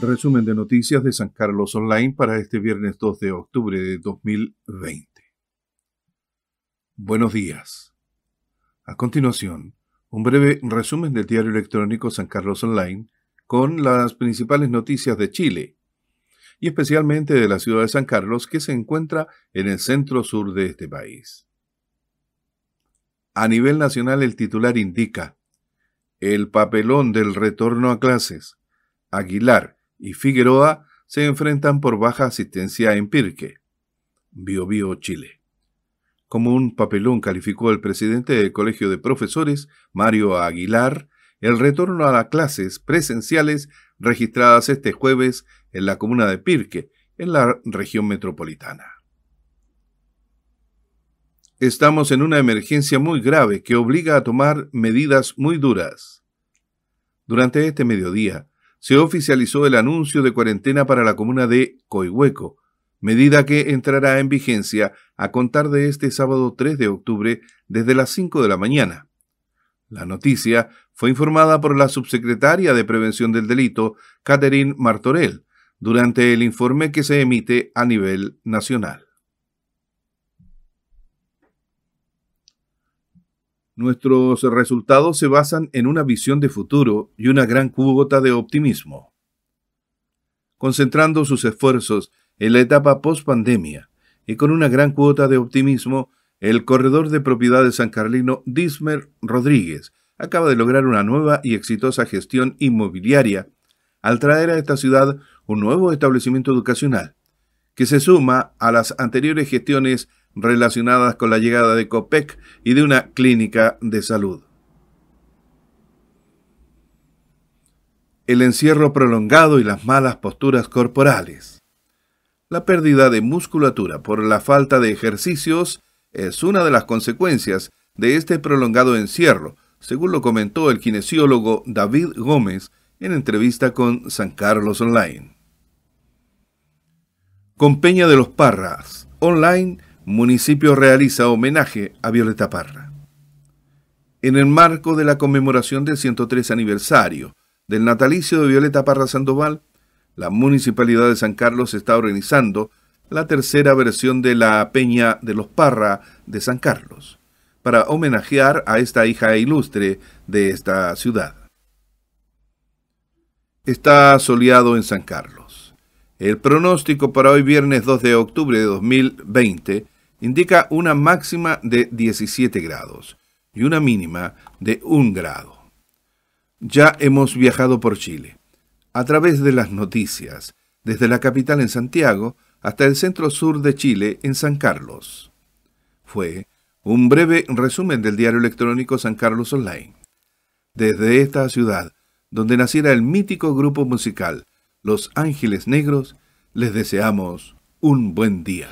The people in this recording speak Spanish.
Resumen de noticias de San Carlos Online para este viernes 2 de octubre de 2020. Buenos días. A continuación, un breve resumen del diario electrónico San Carlos Online con las principales noticias de Chile y especialmente de la ciudad de San Carlos que se encuentra en el centro sur de este país. A nivel nacional el titular indica el papelón del retorno a clases. Aguilar y Figueroa se enfrentan por baja asistencia en Pirque, Biobío, Chile. Como un papelón calificó el presidente del Colegio de Profesores, Mario Aguilar, el retorno a las clases presenciales registradas este jueves en la comuna de Pirque, en la región metropolitana. Estamos en una emergencia muy grave que obliga a tomar medidas muy duras. Durante este mediodía, se oficializó el anuncio de cuarentena para la comuna de Coihueco, medida que entrará en vigencia a contar de este sábado 3 de octubre desde las 5 de la mañana. La noticia fue informada por la subsecretaria de Prevención del Delito, Catherine Martorell, durante el informe que se emite a nivel nacional. Nuestros resultados se basan en una visión de futuro y una gran cuota de optimismo. Concentrando sus esfuerzos en la etapa post-pandemia y con una gran cuota de optimismo, el corredor de propiedades san carlino Dismer Rodríguez acaba de lograr una nueva y exitosa gestión inmobiliaria al traer a esta ciudad un nuevo establecimiento educacional, que se suma a las anteriores gestiones relacionadas con la llegada de COPEC y de una clínica de salud. El encierro prolongado y las malas posturas corporales. La pérdida de musculatura por la falta de ejercicios es una de las consecuencias de este prolongado encierro, según lo comentó el kinesiólogo David Gómez en entrevista con San Carlos Online. Con Peña de los Parras, online municipio realiza homenaje a Violeta Parra. En el marco de la conmemoración del 103 aniversario del natalicio de Violeta Parra Sandoval, la Municipalidad de San Carlos está organizando la tercera versión de la Peña de los Parra de San Carlos, para homenajear a esta hija ilustre de esta ciudad. Está soleado en San Carlos. El pronóstico para hoy viernes 2 de octubre de 2020 indica una máxima de 17 grados y una mínima de 1 grado. Ya hemos viajado por Chile, a través de las noticias, desde la capital en Santiago hasta el centro sur de Chile en San Carlos. Fue un breve resumen del diario electrónico San Carlos Online. Desde esta ciudad, donde naciera el mítico grupo musical los Ángeles Negros, les deseamos un buen día.